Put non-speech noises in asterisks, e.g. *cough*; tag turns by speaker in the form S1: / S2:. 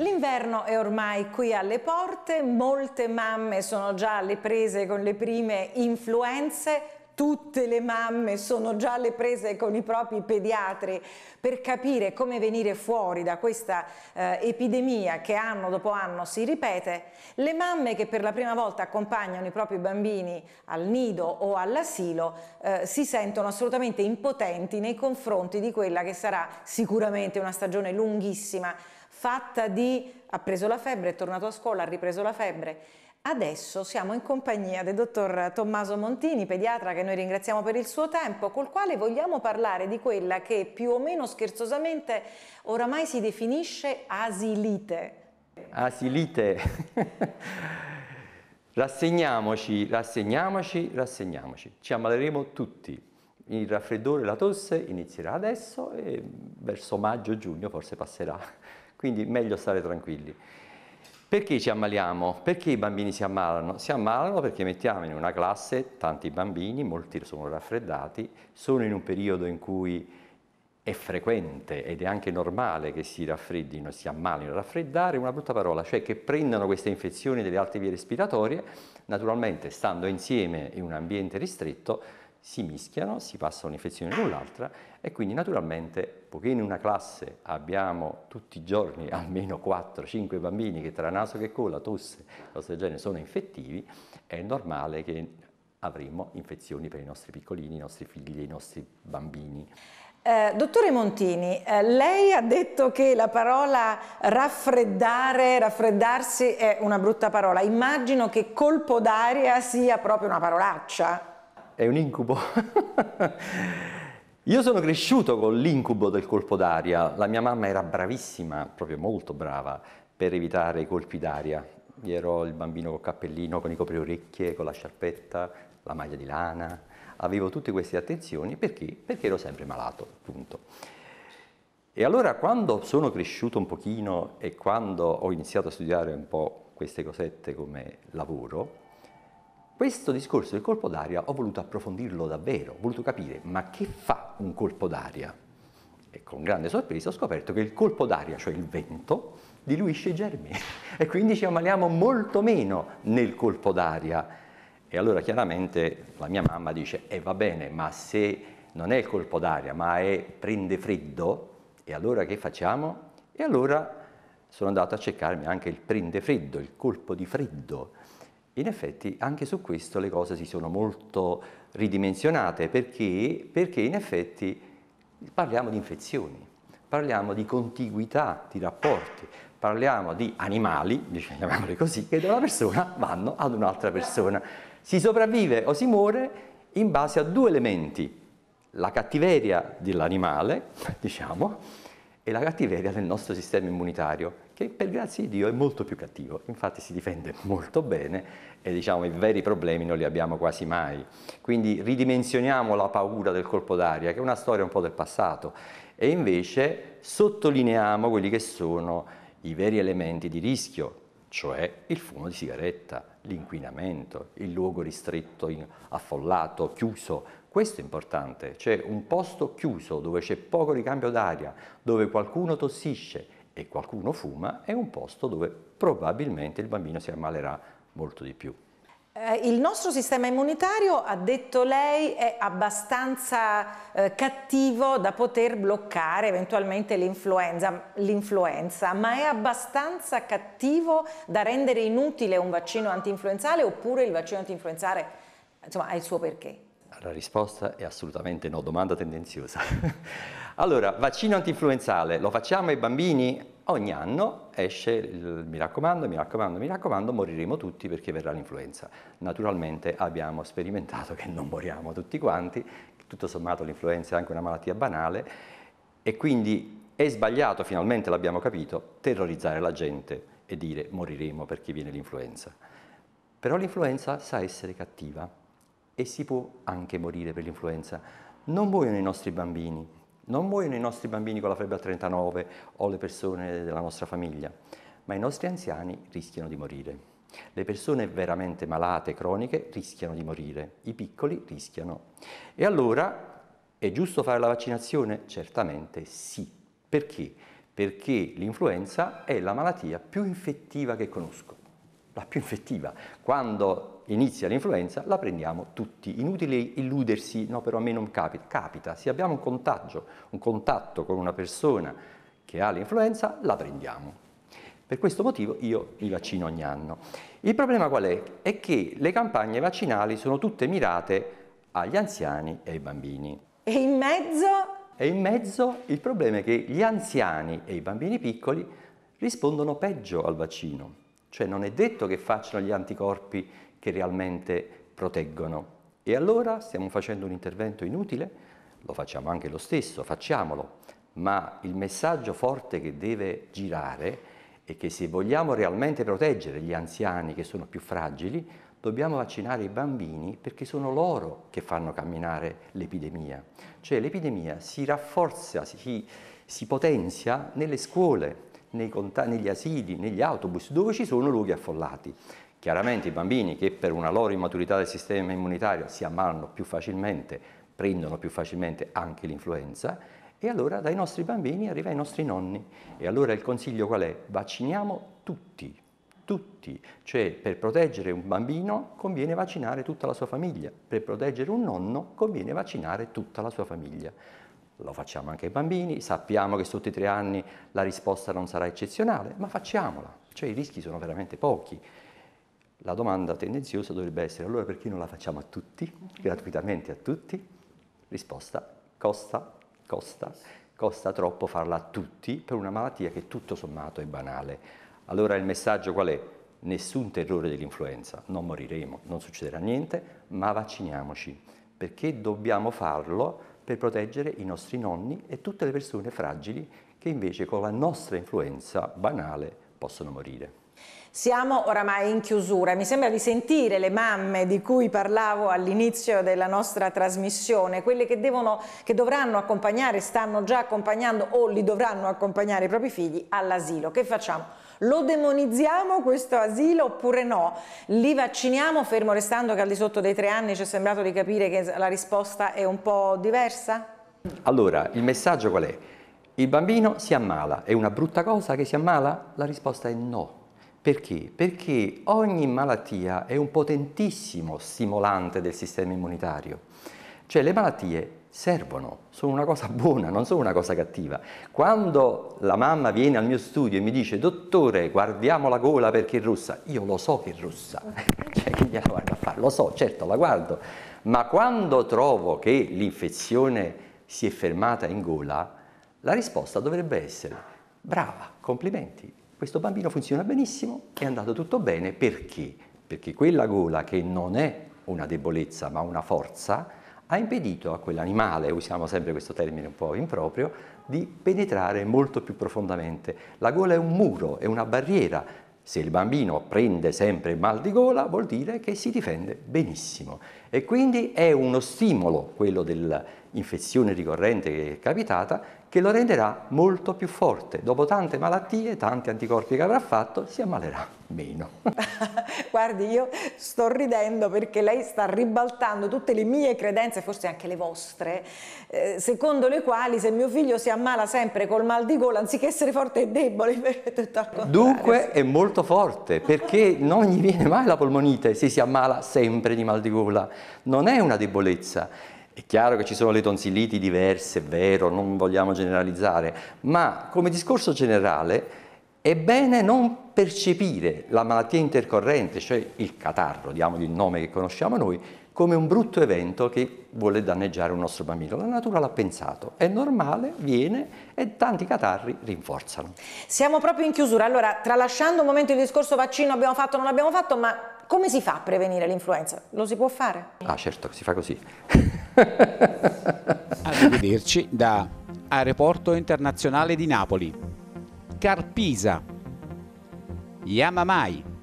S1: L'inverno è ormai qui alle porte, molte mamme sono già alle prese con le prime influenze, tutte le mamme sono già alle prese con i propri pediatri per capire come venire fuori da questa eh, epidemia che anno dopo anno si ripete, le mamme che per la prima volta accompagnano i propri bambini al nido o all'asilo eh, si sentono assolutamente impotenti nei confronti di quella che sarà sicuramente una stagione lunghissima fatta di ha preso la febbre, è tornato a scuola, ha ripreso la febbre. Adesso siamo in compagnia del dottor Tommaso Montini, pediatra che noi ringraziamo per il suo tempo, col quale vogliamo parlare di quella che più o meno scherzosamente oramai si definisce asilite.
S2: Asilite. *laughs* rassegniamoci, rassegniamoci, rassegniamoci. Ci ammaleremo tutti. Il raffreddore, la tosse inizierà adesso e verso maggio-giugno forse passerà quindi meglio stare tranquilli. Perché ci ammaliamo? Perché i bambini si ammalano? Si ammalano perché mettiamo in una classe tanti bambini, molti sono raffreddati, sono in un periodo in cui è frequente ed è anche normale che si raffreddino, si ammalino. Raffreddare è una brutta parola, cioè che prendano queste infezioni delle alte vie respiratorie, naturalmente stando insieme in un ambiente ristretto, si mischiano, si passa un'infezione con l'altra e quindi naturalmente, poiché in una classe abbiamo tutti i giorni *laughs* almeno 4-5 bambini che tra naso che cola, tosse, cose del genere sono infettivi, è normale che avremo infezioni per i nostri piccolini, i nostri figli, i nostri bambini.
S1: Eh, dottore Montini, eh, lei ha detto che la parola raffreddare, raffreddarsi è una brutta parola. Immagino che colpo d'aria sia proprio una parolaccia
S2: è un incubo. *laughs* Io sono cresciuto con l'incubo del colpo d'aria, la mia mamma era bravissima, proprio molto brava, per evitare i colpi d'aria. Io ero il bambino col cappellino, con i copriorecchie, con la sciarpetta, la maglia di lana, avevo tutte queste attenzioni perché? perché ero sempre malato, appunto. E allora quando sono cresciuto un pochino e quando ho iniziato a studiare un po' queste cosette come lavoro, questo discorso del colpo d'aria ho voluto approfondirlo davvero, ho voluto capire ma che fa un colpo d'aria? E con grande sorpresa ho scoperto che il colpo d'aria, cioè il vento, diluisce i germi *laughs* e quindi ci ammaliamo molto meno nel colpo d'aria. E allora chiaramente la mia mamma dice, e eh, va bene, ma se non è il colpo d'aria, ma è prende freddo, e allora che facciamo? E allora sono andato a cercarmi anche il prende freddo, il colpo di freddo in effetti anche su questo le cose si sono molto ridimensionate perché, perché in effetti parliamo di infezioni, parliamo di contiguità di rapporti, parliamo di animali, chiamiamoli così, che da una persona vanno ad un'altra persona. Si sopravvive o si muore in base a due elementi, la cattiveria dell'animale, diciamo, e la cattiveria del nostro sistema immunitario che per grazia di Dio è molto più cattivo, infatti si difende *laughs* molto bene e diciamo i veri problemi non li abbiamo quasi mai. Quindi ridimensioniamo la paura del colpo d'aria, che è una storia un po' del passato, e invece sottolineiamo quelli che sono i veri elementi di rischio, cioè il fumo di sigaretta, l'inquinamento, il luogo ristretto, affollato, chiuso, questo è importante, cioè un posto chiuso dove c'è poco ricambio d'aria, dove qualcuno tossisce, e qualcuno fuma, è un posto dove probabilmente il bambino si ammalerà molto di più.
S1: Eh, il nostro sistema immunitario, ha detto lei, è abbastanza eh, cattivo da poter bloccare eventualmente l'influenza, ma è abbastanza cattivo da rendere inutile un vaccino antinfluenzale oppure il vaccino antinfluenzale insomma, ha il suo perché?
S2: La risposta è assolutamente no, domanda tendenziosa. *laughs* allora, vaccino antinfluenzale, lo facciamo ai bambini? Ogni anno esce il mi raccomando, mi raccomando, mi raccomando, moriremo tutti perché verrà l'influenza. Naturalmente abbiamo sperimentato che non moriamo tutti quanti, tutto sommato l'influenza è anche una malattia banale e quindi è sbagliato, finalmente l'abbiamo capito, terrorizzare la gente e dire moriremo perché viene l'influenza. Però l'influenza sa essere cattiva e si può anche morire per l'influenza. Non muoiono i nostri bambini, non muoiono i nostri bambini con la febbre a 39 o le persone della nostra famiglia, ma i nostri anziani rischiano di morire. Le persone veramente malate, croniche, rischiano di morire, i piccoli rischiano. E allora è giusto fare la vaccinazione? Certamente sì. Perché? Perché l'influenza è la malattia più infettiva che conosco la più infettiva. Quando inizia l'influenza la prendiamo tutti. Inutile illudersi, no però a me non capita. Capita, se abbiamo un contagio, un contatto con una persona che ha l'influenza, la prendiamo. Per questo motivo io mi vaccino ogni anno. Il problema qual è? È che le campagne vaccinali sono tutte mirate agli anziani e ai bambini.
S1: E in mezzo?
S2: E in mezzo il problema è che gli anziani e i bambini piccoli rispondono peggio al vaccino. Cioè non è detto che facciano gli anticorpi che realmente proteggono. E allora stiamo facendo un intervento inutile? Lo facciamo anche lo stesso, facciamolo. Ma il messaggio forte che deve girare è che se vogliamo realmente proteggere gli anziani che sono più fragili, dobbiamo vaccinare i bambini perché sono loro che fanno camminare l'epidemia. Cioè l'epidemia si rafforza, si, si, potenzia nelle scuole, negli asili, negli autobus, dove ci sono luoghi affollati. Chiaramente i bambini che per una loro immaturità del sistema immunitario si ammalano più facilmente, prendono più facilmente anche l'influenza e allora dai nostri bambini arriva ai nostri nonni. E allora il consiglio qual è? Vacciniamo tutti, tutti. Cioè per proteggere un bambino conviene vaccinare tutta la sua famiglia, per proteggere un nonno conviene vaccinare tutta la sua famiglia. Lo facciamo anche ai bambini, sappiamo che sotto i tre anni la risposta non sarà eccezionale, ma facciamola, cioè i rischi sono veramente pochi. La domanda tendenziosa dovrebbe essere allora perché non la facciamo a tutti, gratuitamente a tutti? Risposta, costa, costa, costa troppo farla a tutti per una malattia che tutto sommato è banale. Allora il messaggio qual è? Nessun terrore dell'influenza, non moriremo, non succederà niente, ma vacciniamoci, perché dobbiamo farlo per proteggere i nostri nonni e tutte le persone fragili che invece con la nostra influenza banale possono morire.
S1: Siamo oramai in chiusura, mi sembra di sentire le mamme di cui parlavo all'inizio della nostra trasmissione, quelle che, devono, che dovranno accompagnare, stanno già accompagnando o li dovranno accompagnare i propri figli all'asilo. Che facciamo? Lo demonizziamo questo asilo oppure no? Li vacciniamo fermo restando che al di sotto dei tre anni ci è sembrato di capire che la risposta è un po' diversa?
S2: Allora, il messaggio qual è? Il bambino si ammala, è una brutta cosa che si ammala? La risposta è no perché? Perché ogni malattia è un potentissimo stimolante del sistema immunitario. Cioè le malattie servono, sono una cosa buona, non sono una cosa cattiva. Quando la mamma viene al mio studio e mi dice dottore guardiamo la gola perché è russa, io lo so che è russa, *laughs* cioè che gliela guardo a fare, lo so, certo la guardo, ma quando trovo che l'infezione si è fermata in gola, la risposta dovrebbe essere brava, complimenti, questo bambino funziona benissimo, è andato tutto bene perché? Perché quella gola che non è una debolezza ma una forza ha impedito a quell'animale, usiamo sempre questo termine un po' improprio, di penetrare molto più profondamente. La gola è un muro, è una barriera. Se il bambino prende sempre mal di gola vuol dire che si difende benissimo e quindi è uno stimolo, quello dell'infezione ricorrente che è capitata, che lo renderà molto più forte. Dopo tante malattie, tanti anticorpi che avrà fatto, si ammalerà meno.
S1: *laughs* Guardi, io sto ridendo perché lei sta ribaltando tutte le mie credenze, forse anche le vostre, eh, secondo le quali se mio figlio si ammala sempre col mal di gola, anziché essere forte e debole, è *laughs* tutto al contrario.
S2: Dunque è molto forte perché non gli viene mai la polmonite se si ammala sempre di mal di gola non è una debolezza. È chiaro che ci sono le tonsilliti diverse, è vero, non vogliamo generalizzare, ma come discorso generale è bene non percepire la malattia intercorrente, cioè il catarro, diamogli il nome che conosciamo noi, come un brutto evento che vuole danneggiare un nostro bambino. La natura l'ha pensato, è normale, viene e tanti catarri
S1: rinforzano. Siamo proprio in chiusura, allora tralasciando un momento il discorso vaccino abbiamo fatto o non abbiamo fatto, ma come si fa a prevenire l'influenza? Lo si può fare?
S2: Ah certo, si fa così. *laughs* Arrivederci da Aeroporto Internazionale di Napoli, Carpisa, Yamamai.